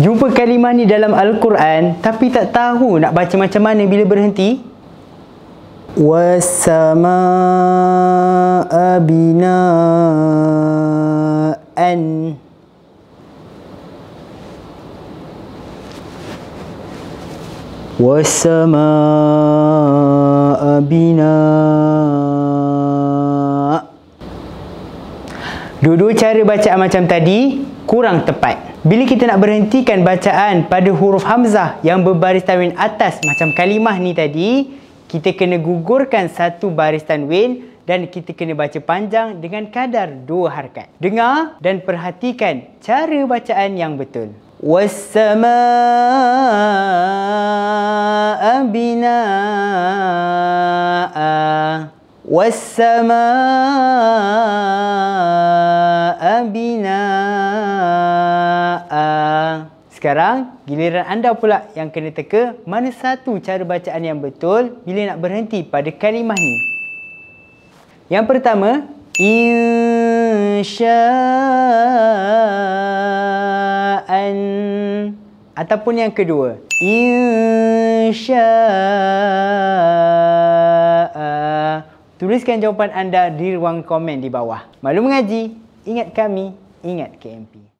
Jumpa kalimah ni dalam Al-Quran tapi tak tahu nak baca macam mana bila berhenti? Wasama abina an Wasama abina Dua-dua cara bacaan macam tadi kurang tepat. Bila kita nak berhentikan bacaan pada huruf hamzah yang berbaris tanwin atas macam kalimah ni tadi, kita kena gugurkan satu baris tanwin dan kita kena baca panjang dengan kadar dua harkat. Dengar dan perhatikan cara bacaan yang betul. Wassama'a bina'a Wassama'a Sekarang, giliran anda pula yang kena teka mana satu cara bacaan yang betul bila nak berhenti pada kalimah ni. Yang pertama, Insya'an Ataupun yang kedua, Insya'an Tuliskan jawapan anda di ruang komen di bawah. Malu mengaji, ingat kami, ingat KMP.